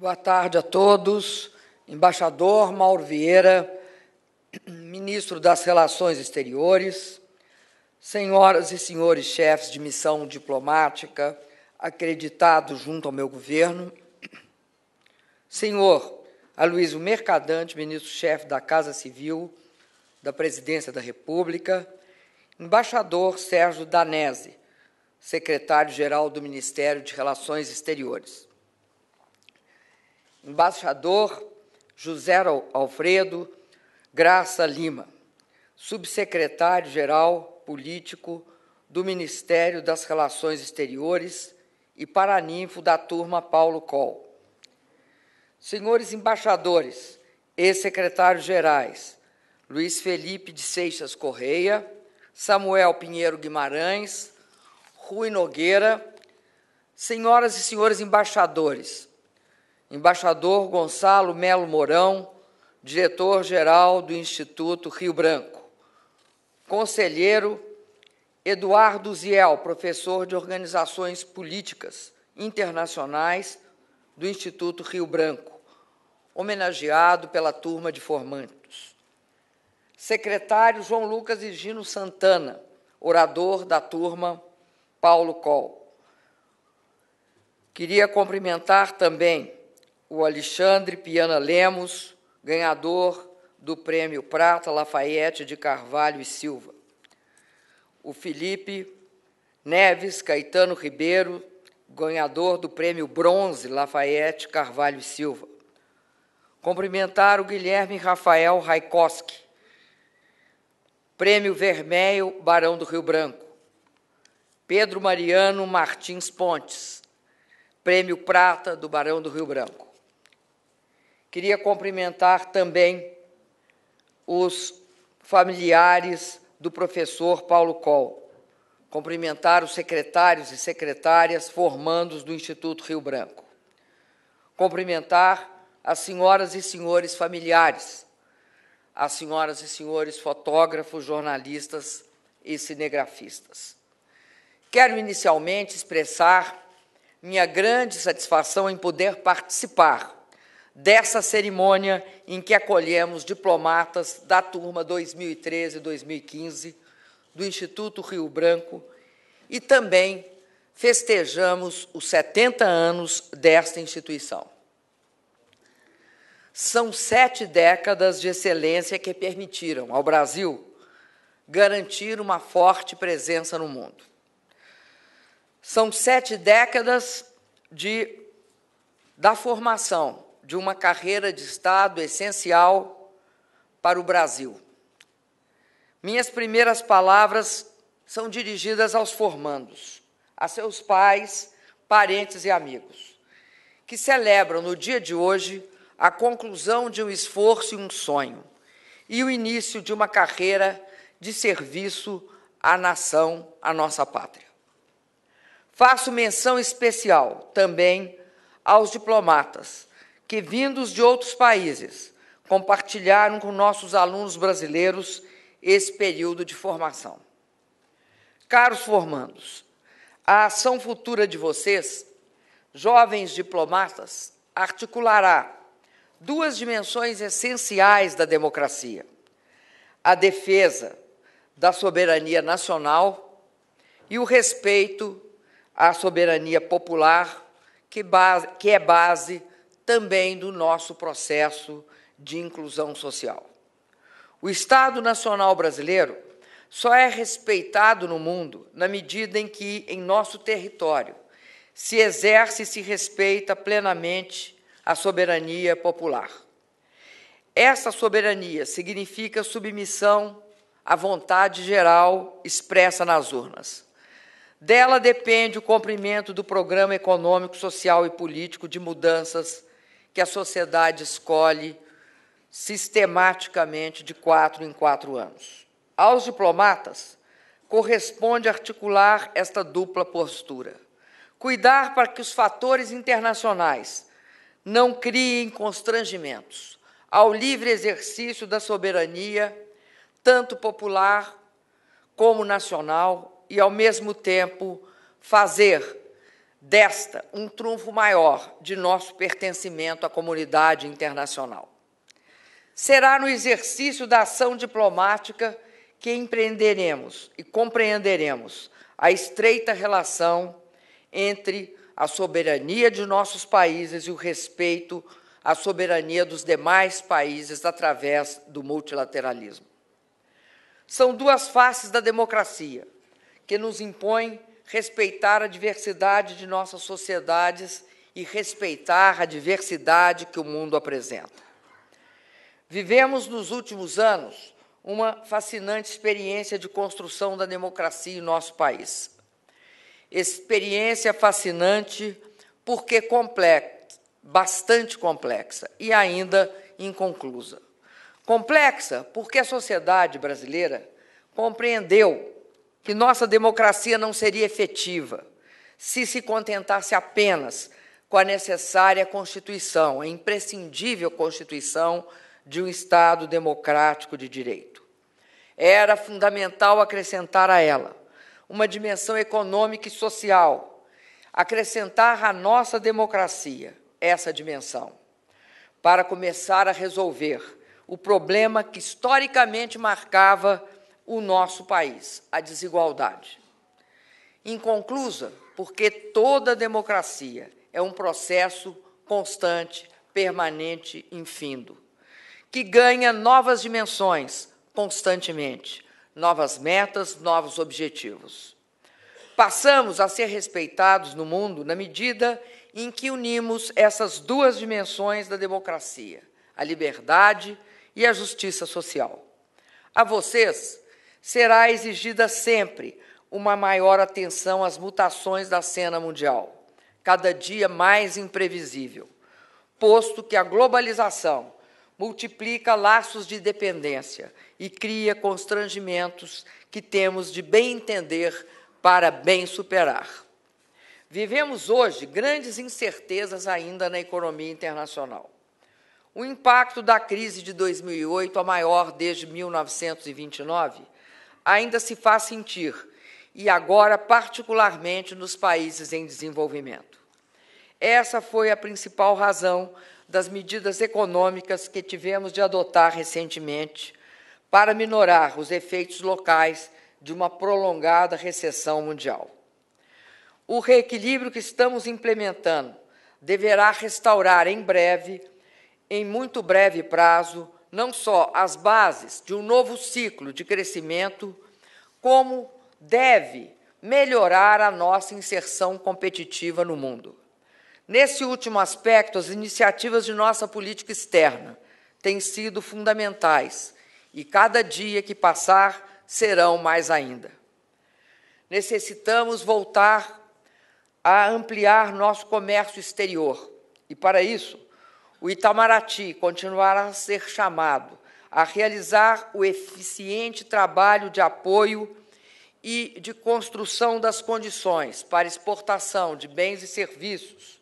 Boa tarde a todos. Embaixador Mauro Vieira, ministro das Relações Exteriores, senhoras e senhores chefes de missão diplomática acreditados junto ao meu governo, senhor Aloysio Mercadante, ministro-chefe da Casa Civil da Presidência da República, embaixador Sérgio Danese, secretário-geral do Ministério de Relações Exteriores embaixador José Alfredo Graça Lima, subsecretário-geral político do Ministério das Relações Exteriores e paraninfo da turma Paulo Coll. Senhores embaixadores e secretários-gerais, Luiz Felipe de Seixas Correia, Samuel Pinheiro Guimarães, Rui Nogueira, senhoras e senhores embaixadores, embaixador Gonçalo Melo Mourão, diretor-geral do Instituto Rio Branco, conselheiro Eduardo Ziel, professor de organizações políticas internacionais do Instituto Rio Branco, homenageado pela turma de formandos. Secretário João Lucas e Gino Santana, orador da turma Paulo Col. Queria cumprimentar também o Alexandre Piana Lemos, ganhador do Prêmio Prata Lafayette de Carvalho e Silva. O Felipe Neves Caetano Ribeiro, ganhador do Prêmio Bronze Lafayette Carvalho e Silva. Cumprimentar o Guilherme Rafael Raikoski, Prêmio Vermelho Barão do Rio Branco. Pedro Mariano Martins Pontes, Prêmio Prata do Barão do Rio Branco. Queria cumprimentar também os familiares do professor Paulo Coll, cumprimentar os secretários e secretárias formandos do Instituto Rio Branco, cumprimentar as senhoras e senhores familiares, as senhoras e senhores fotógrafos, jornalistas e cinegrafistas. Quero inicialmente expressar minha grande satisfação em poder participar dessa cerimônia em que acolhemos diplomatas da turma 2013-2015 do Instituto Rio Branco e também festejamos os 70 anos desta instituição. São sete décadas de excelência que permitiram ao Brasil garantir uma forte presença no mundo. São sete décadas de, da formação de uma carreira de Estado essencial para o Brasil. Minhas primeiras palavras são dirigidas aos formandos, a seus pais, parentes e amigos, que celebram no dia de hoje a conclusão de um esforço e um sonho, e o início de uma carreira de serviço à nação, à nossa pátria. Faço menção especial também aos diplomatas, que, vindos de outros países, compartilharam com nossos alunos brasileiros esse período de formação. Caros formandos, a ação futura de vocês, jovens diplomatas, articulará duas dimensões essenciais da democracia: a defesa da soberania nacional e o respeito à soberania popular, que, base, que é base também do nosso processo de inclusão social. O Estado Nacional Brasileiro só é respeitado no mundo na medida em que, em nosso território, se exerce e se respeita plenamente a soberania popular. Essa soberania significa submissão à vontade geral expressa nas urnas. Dela depende o cumprimento do programa econômico, social e político de mudanças que a sociedade escolhe sistematicamente de quatro em quatro anos. Aos diplomatas corresponde articular esta dupla postura. Cuidar para que os fatores internacionais não criem constrangimentos ao livre exercício da soberania, tanto popular como nacional, e, ao mesmo tempo, fazer desta um trunfo maior de nosso pertencimento à comunidade internacional. Será no exercício da ação diplomática que empreenderemos e compreenderemos a estreita relação entre a soberania de nossos países e o respeito à soberania dos demais países através do multilateralismo. São duas faces da democracia que nos impõem respeitar a diversidade de nossas sociedades e respeitar a diversidade que o mundo apresenta. Vivemos nos últimos anos uma fascinante experiência de construção da democracia em nosso país. Experiência fascinante porque complexa, bastante complexa e ainda inconclusa. Complexa porque a sociedade brasileira compreendeu que nossa democracia não seria efetiva se se contentasse apenas com a necessária Constituição, a imprescindível Constituição de um Estado democrático de direito. Era fundamental acrescentar a ela uma dimensão econômica e social, acrescentar à nossa democracia essa dimensão, para começar a resolver o problema que historicamente marcava o nosso país, a desigualdade. Inconclusa, porque toda democracia é um processo constante, permanente, infindo, que ganha novas dimensões constantemente, novas metas, novos objetivos. Passamos a ser respeitados no mundo na medida em que unimos essas duas dimensões da democracia, a liberdade e a justiça social. A vocês, será exigida sempre uma maior atenção às mutações da cena mundial, cada dia mais imprevisível, posto que a globalização multiplica laços de dependência e cria constrangimentos que temos de bem entender para bem superar. Vivemos hoje grandes incertezas ainda na economia internacional. O impacto da crise de 2008, a maior desde 1929, ainda se faz sentir, e agora, particularmente nos países em desenvolvimento. Essa foi a principal razão das medidas econômicas que tivemos de adotar recentemente para minorar os efeitos locais de uma prolongada recessão mundial. O reequilíbrio que estamos implementando deverá restaurar em breve, em muito breve prazo, não só as bases de um novo ciclo de crescimento, como deve melhorar a nossa inserção competitiva no mundo. Nesse último aspecto, as iniciativas de nossa política externa têm sido fundamentais e cada dia que passar serão mais ainda. Necessitamos voltar a ampliar nosso comércio exterior e, para isso, o Itamaraty continuará a ser chamado a realizar o eficiente trabalho de apoio e de construção das condições para exportação de bens e serviços,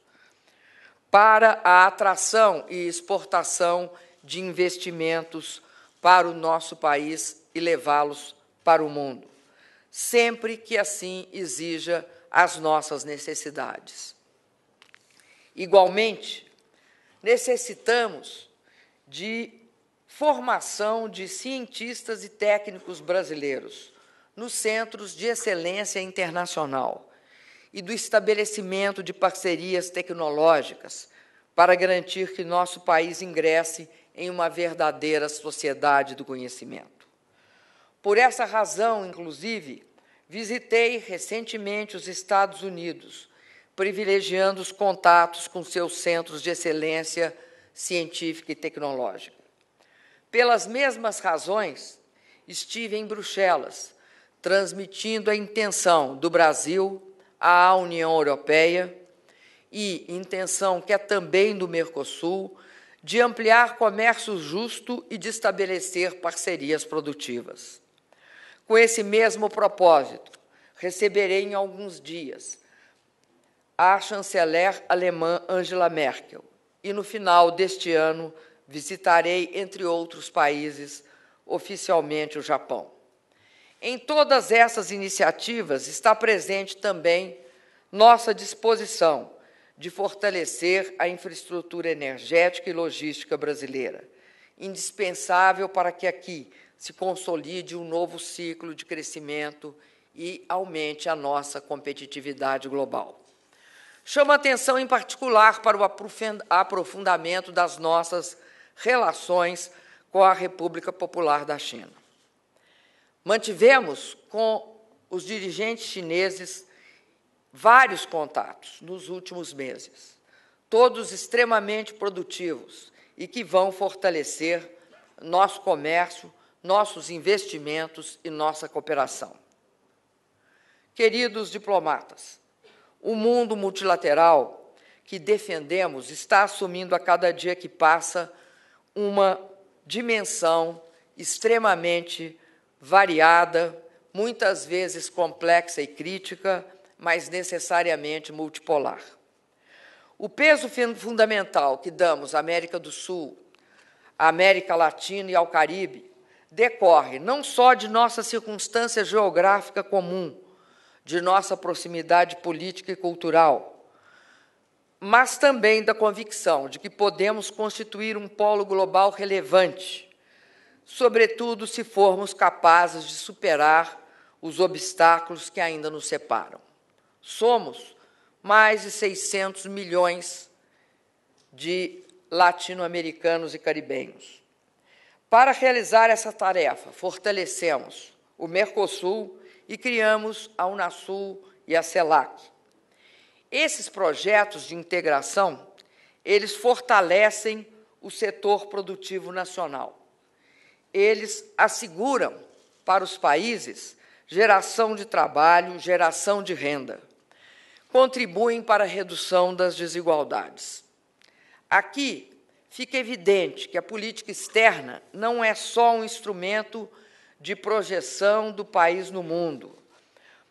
para a atração e exportação de investimentos para o nosso país e levá-los para o mundo, sempre que assim exija as nossas necessidades. Igualmente, necessitamos de formação de cientistas e técnicos brasileiros nos centros de excelência internacional e do estabelecimento de parcerias tecnológicas para garantir que nosso país ingresse em uma verdadeira sociedade do conhecimento. Por essa razão, inclusive, visitei recentemente os Estados Unidos privilegiando os contatos com seus centros de excelência científica e tecnológica. Pelas mesmas razões, estive em Bruxelas, transmitindo a intenção do Brasil à União Europeia e intenção que é também do Mercosul de ampliar comércio justo e de estabelecer parcerias produtivas. Com esse mesmo propósito, receberei em alguns dias à chanceler alemã Angela Merkel. E no final deste ano visitarei, entre outros países, oficialmente o Japão. Em todas essas iniciativas está presente também nossa disposição de fortalecer a infraestrutura energética e logística brasileira, indispensável para que aqui se consolide um novo ciclo de crescimento e aumente a nossa competitividade global chama atenção em particular para o aprofundamento das nossas relações com a República Popular da China. Mantivemos com os dirigentes chineses vários contatos nos últimos meses, todos extremamente produtivos e que vão fortalecer nosso comércio, nossos investimentos e nossa cooperação. Queridos diplomatas, o mundo multilateral que defendemos está assumindo a cada dia que passa uma dimensão extremamente variada, muitas vezes complexa e crítica, mas necessariamente multipolar. O peso fundamental que damos à América do Sul, à América Latina e ao Caribe decorre não só de nossa circunstância geográfica comum, de nossa proximidade política e cultural, mas também da convicção de que podemos constituir um polo global relevante, sobretudo se formos capazes de superar os obstáculos que ainda nos separam. Somos mais de 600 milhões de latino-americanos e caribenhos. Para realizar essa tarefa, fortalecemos o Mercosul e criamos a Unasul e a CELAC. Esses projetos de integração, eles fortalecem o setor produtivo nacional. Eles asseguram para os países geração de trabalho, geração de renda. Contribuem para a redução das desigualdades. Aqui fica evidente que a política externa não é só um instrumento de projeção do país no mundo,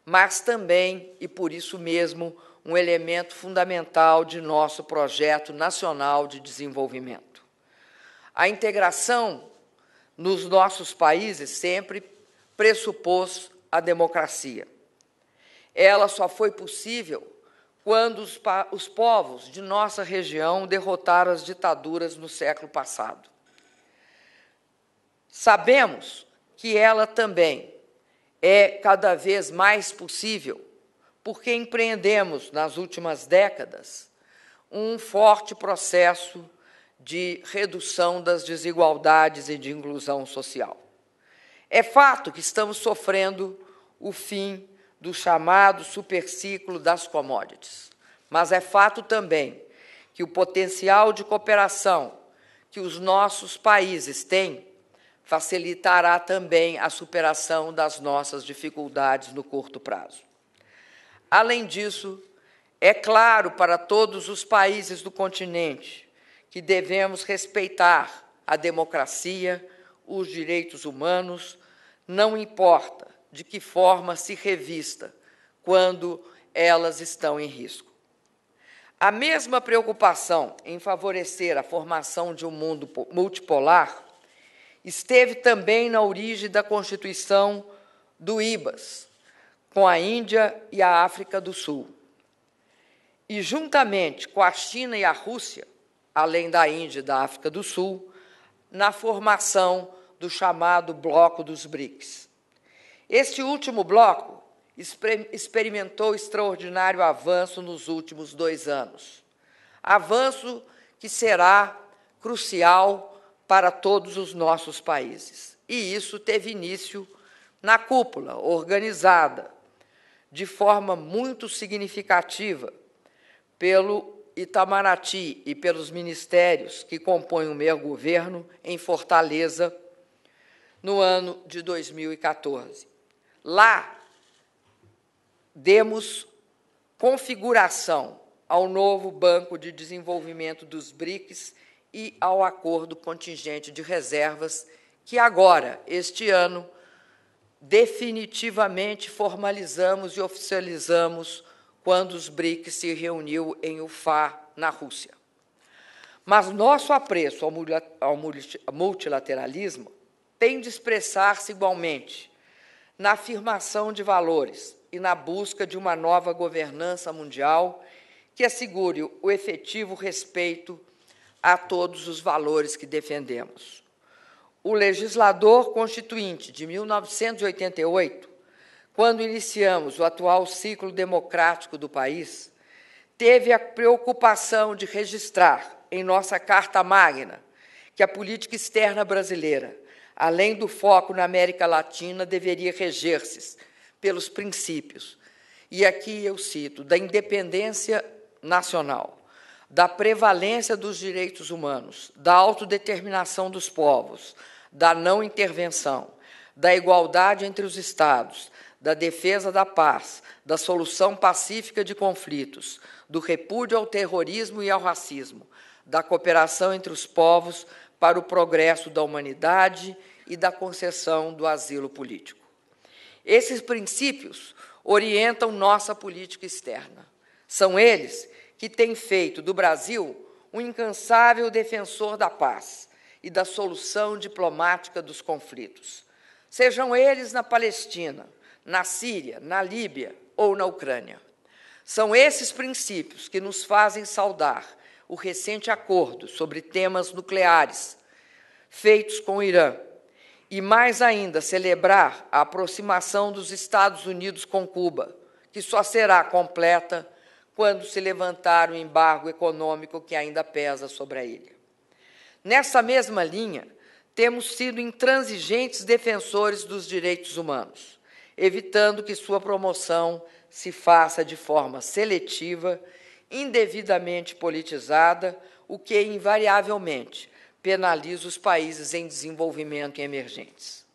mas também, e por isso mesmo, um elemento fundamental de nosso projeto nacional de desenvolvimento. A integração nos nossos países sempre pressupôs a democracia. Ela só foi possível quando os, os, povos de nossa região derrotaram as ditaduras no século passado. Sabemos que ela também é cada vez mais possível, porque empreendemos nas últimas décadas um forte processo de redução das desigualdades e de inclusão social. É fato que estamos sofrendo o fim do chamado superciclo das commodities, mas é fato também que o potencial de cooperação que os nossos países têm facilitará também a superação das nossas dificuldades no curto prazo. Além disso, é claro para todos os países do continente que devemos respeitar a democracia, os direitos humanos, não importa de que forma se revista, quando elas estão em risco. A mesma preocupação em favorecer a formação de um mundo multipolar esteve também na origem da constituição do IBAS, com a Índia e a África do Sul. E, juntamente com a China e a Rússia, além da Índia e da África do Sul, na formação do chamado Bloco dos BRICS. Este último bloco experimentou extraordinário avanço nos últimos dois anos. Avanço que será crucial para todos os nossos países. E isso teve início na cúpula, organizada de forma muito significativa pelo Itamaraty e pelos ministérios que compõem o meu governo em Fortaleza no ano de 2014. Lá demos configuração ao novo Banco de Desenvolvimento dos BRICS e ao acordo contingente de reservas, que agora, este ano, definitivamente formalizamos e oficializamos quando os BRICS se reuniu em Ufá, na Rússia. Mas nosso apreço ao multilateralismo tem de expressar-se igualmente na afirmação de valores e na busca de uma nova governança mundial que assegure o efetivo respeito a todos os valores que defendemos. O legislador constituinte de 1988, quando iniciamos o atual ciclo democrático do país, teve a preocupação de registrar em nossa Carta Magna que a política externa brasileira, além do foco na América Latina, deveria reger-se pelos princípios, e aqui eu cito, da independência nacional, da prevalência dos direitos humanos, da autodeterminação dos povos, da não intervenção, da igualdade entre os Estados, da defesa da paz, da solução pacífica de conflitos, do repúdio ao terrorismo e ao racismo, da cooperação entre os povos para o progresso da humanidade e da concessão do asilo político. Esses princípios orientam nossa política externa. São eles que tem feito do Brasil um incansável defensor da paz e da solução diplomática dos conflitos, sejam eles na Palestina, na Síria, na Líbia ou na Ucrânia. São esses princípios que nos fazem saudar o recente acordo sobre temas nucleares feitos com o Irã e, mais ainda, celebrar a aproximação dos Estados Unidos com Cuba, que só será completa quando se levantar o embargo econômico que ainda pesa sobre a ilha. Nessa mesma linha, temos sido intransigentes defensores dos direitos humanos, evitando que sua promoção se faça de forma seletiva, indevidamente politizada, o que invariavelmente penaliza os países em desenvolvimento e emergentes.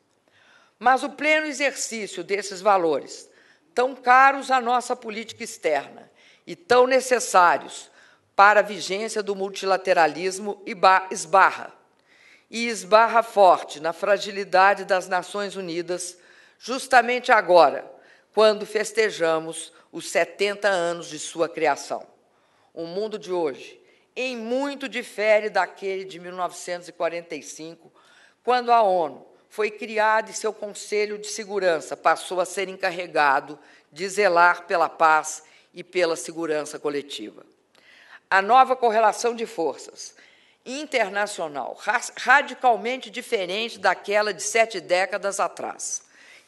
Mas o pleno exercício desses valores, tão caros à nossa política externa, e tão necessários para a vigência do multilateralismo esbarra, e esbarra forte na fragilidade das Nações Unidas, justamente agora, quando festejamos os 70 anos de sua criação. O mundo de hoje, em muito difere daquele de 1945, quando a ONU foi criada e seu Conselho de Segurança passou a ser encarregado de zelar pela paz e pela segurança coletiva. A nova correlação de forças internacional, radicalmente diferente daquela de sete décadas atrás,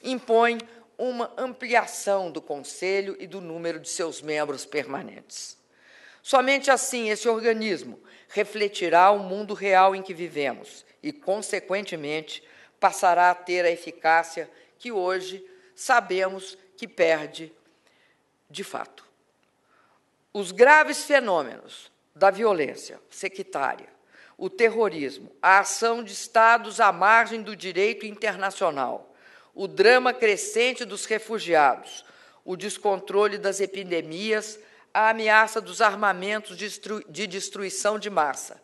impõe uma ampliação do Conselho e do número de seus membros permanentes. Somente assim esse organismo refletirá o mundo real em que vivemos e, consequentemente, passará a ter a eficácia que hoje sabemos que perde de fato. Os graves fenômenos da violência sectária, o terrorismo, a ação de Estados à margem do direito internacional, o drama crescente dos refugiados, o descontrole das epidemias, a ameaça dos armamentos de destruição de massa,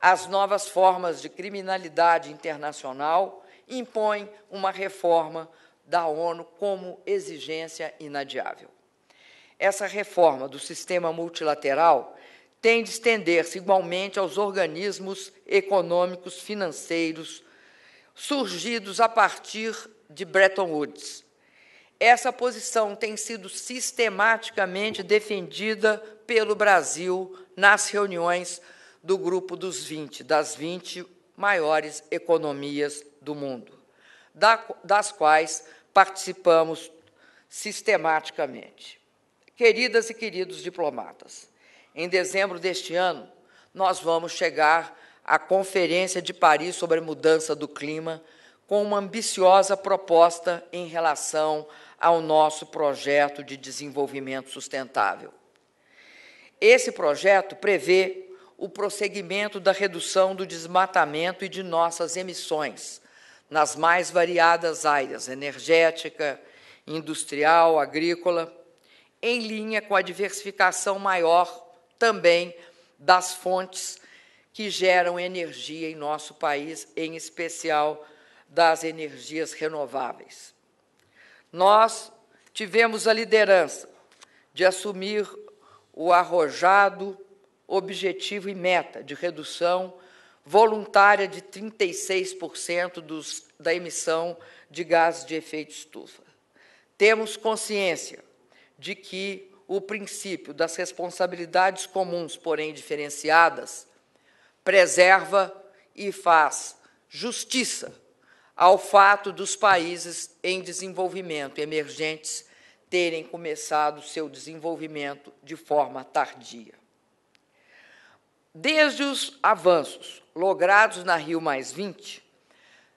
as novas formas de criminalidade internacional impõem uma reforma da ONU como exigência inadiável essa reforma do sistema multilateral tem de estender-se igualmente aos organismos econômicos financeiros surgidos a partir de Bretton Woods. Essa posição tem sido sistematicamente defendida pelo Brasil nas reuniões do grupo dos 20, das 20 maiores economias do mundo, das quais participamos sistematicamente. Queridas e queridos diplomatas, em dezembro deste ano, nós vamos chegar à Conferência de Paris sobre a Mudança do Clima com uma ambiciosa proposta em relação ao nosso projeto de desenvolvimento sustentável. Esse projeto prevê o prosseguimento da redução do desmatamento e de nossas emissões nas mais variadas áreas energética, industrial, agrícola em linha com a diversificação maior também das fontes que geram energia em nosso país, em especial das energias renováveis. Nós tivemos a liderança de assumir o arrojado objetivo e meta de redução voluntária de 36% dos, da emissão de gases de efeito estufa. Temos consciência de que o princípio das responsabilidades comuns, porém diferenciadas, preserva e faz justiça ao fato dos países em desenvolvimento emergentes terem começado seu desenvolvimento de forma tardia. Desde os avanços logrados na Rio Mais 20,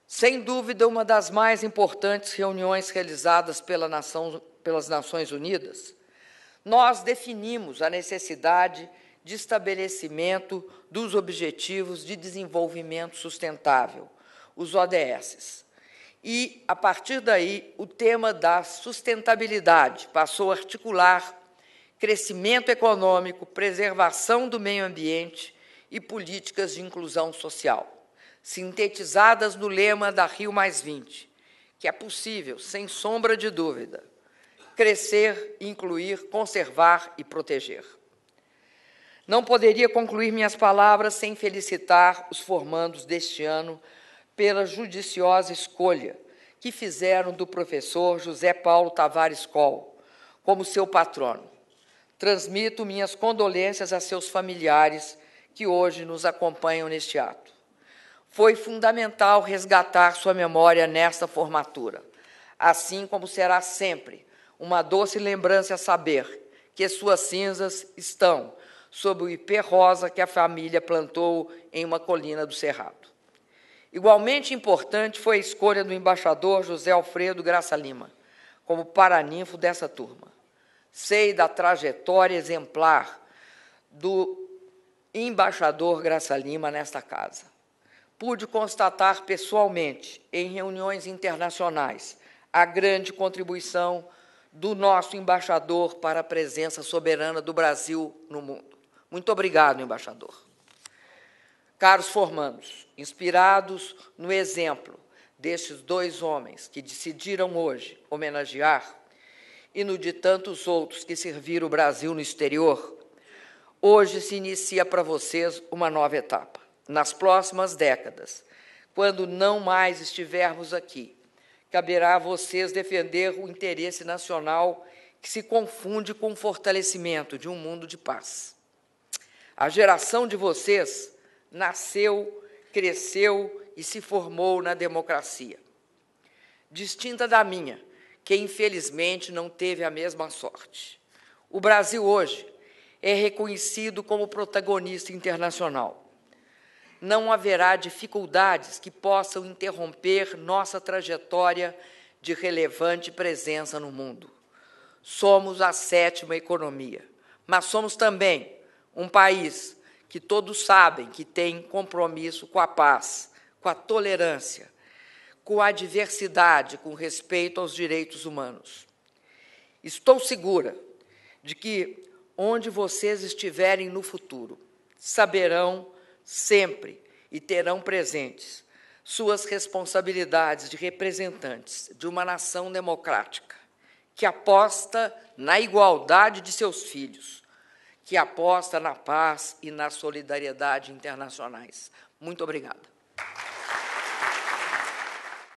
sem dúvida uma das mais importantes reuniões realizadas pela nação pelas Nações Unidas, nós definimos a necessidade de estabelecimento dos Objetivos de Desenvolvimento Sustentável, os ODS. E, a partir daí, o tema da sustentabilidade passou a articular crescimento econômico, preservação do meio ambiente e políticas de inclusão social, sintetizadas no lema da Rio que é possível, sem sombra de dúvida, crescer, incluir, conservar e proteger. Não poderia concluir minhas palavras sem felicitar os formandos deste ano pela judiciosa escolha que fizeram do professor José Paulo Tavares Col como seu patrono. Transmito minhas condolências a seus familiares que hoje nos acompanham neste ato. Foi fundamental resgatar sua memória nesta formatura, assim como será sempre uma doce lembrança a saber que suas cinzas estão sob o ipê rosa que a família plantou em uma colina do Cerrado. Igualmente importante foi a escolha do embaixador José Alfredo Graça Lima como paraninfo dessa turma. Sei da trajetória exemplar do embaixador Graça Lima nesta casa. Pude constatar pessoalmente, em reuniões internacionais, a grande contribuição do nosso embaixador para a presença soberana do Brasil no mundo. Muito obrigado, embaixador. Caros formandos, inspirados no exemplo destes dois homens que decidiram hoje homenagear e no de tantos outros que serviram o Brasil no exterior, hoje se inicia para vocês uma nova etapa. Nas próximas décadas, quando não mais estivermos aqui, caberá a vocês defender o interesse nacional que se confunde com o fortalecimento de um mundo de paz. A geração de vocês nasceu, cresceu e se formou na democracia, distinta da minha, que infelizmente não teve a mesma sorte. O Brasil hoje é reconhecido como protagonista internacional não haverá dificuldades que possam interromper nossa trajetória de relevante presença no mundo. Somos a sétima economia, mas somos também um país que todos sabem que tem compromisso com a paz, com a tolerância, com a diversidade, com respeito aos direitos humanos. Estou segura de que, onde vocês estiverem no futuro, saberão sempre e terão presentes suas responsabilidades de representantes de uma nação democrática que aposta na igualdade de seus filhos, que aposta na paz e na solidariedade internacionais. Muito obrigada.